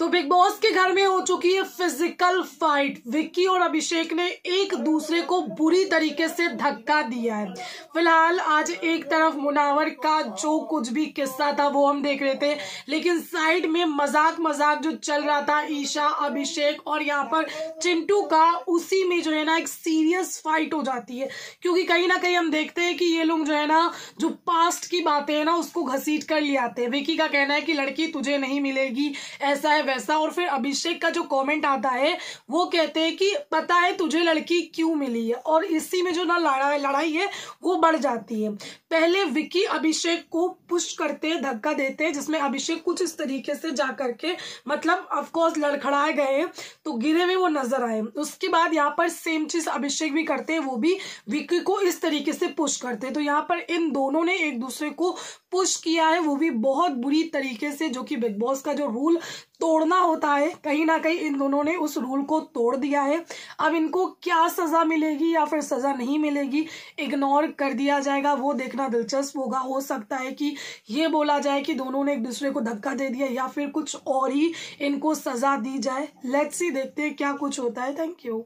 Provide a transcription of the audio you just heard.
तो big boss के घर में हो चुकी है फिजिकल फाइट विक्की और अभिषेक ने एक दूसरे को बुरी तरीके से धक्का दिया है फिलहाल आज एक तरफ मुनावर का जो कुछ भी किस्सा था वो हम देख रहे थे लेकिन साइड में मजाक मजाक जो चल रहा था ईशा अभिषेक और यहाँ पर चिंटू का उसी में जो है ना एक सीरियस फाइट हो जाती है क्योंकि कहीं ना कहीं हम देखते हैं कि ये लोग जो है ना जो पास्ट की बातें है ना उसको घसीट कर ले आते हैं विक्की का कहना है कि लड़की तुझे नहीं मिलेगी ऐसा है वैसा और फिर अभिषेक का जो कमेंट आता है वो कहते हैं कि पता है तुझे लड़की क्यों मिली है और इसी में जो ना लड़ाई लड़ाई है वो बढ़ जाती है पहले विक्की अभिषेक को पुश करते हैं धक्का देते हैं जिसमें अभिषेक कुछ इस तरीके से जा करके मतलब ऑफकोर्स लड़खड़ाए गए तो गिरे हुए वो नजर आए उसके बाद यहाँ पर सेम चीज अभिषेक भी करते हैं वो भी विक्की को इस तरीके से पुश करते हैं तो यहाँ पर इन दोनों ने एक दूसरे को पुश किया है वो भी बहुत बुरी तरीके से जो कि बिग बॉस का जो रूल तोड़ना होता है कहीं ना कहीं इन दोनों ने उस रूल को तोड़ दिया है अब इनको क्या सज़ा मिलेगी या फिर सज़ा नहीं मिलेगी इग्नोर कर दिया जाएगा वो देखना दिलचस्प होगा हो सकता है कि ये बोला जाए कि दोनों ने एक दूसरे को धक्का दे दिया या फिर कुछ और ही इनको सज़ा दी जाए लेट्स ही देखते हैं क्या कुछ होता है थैंक यू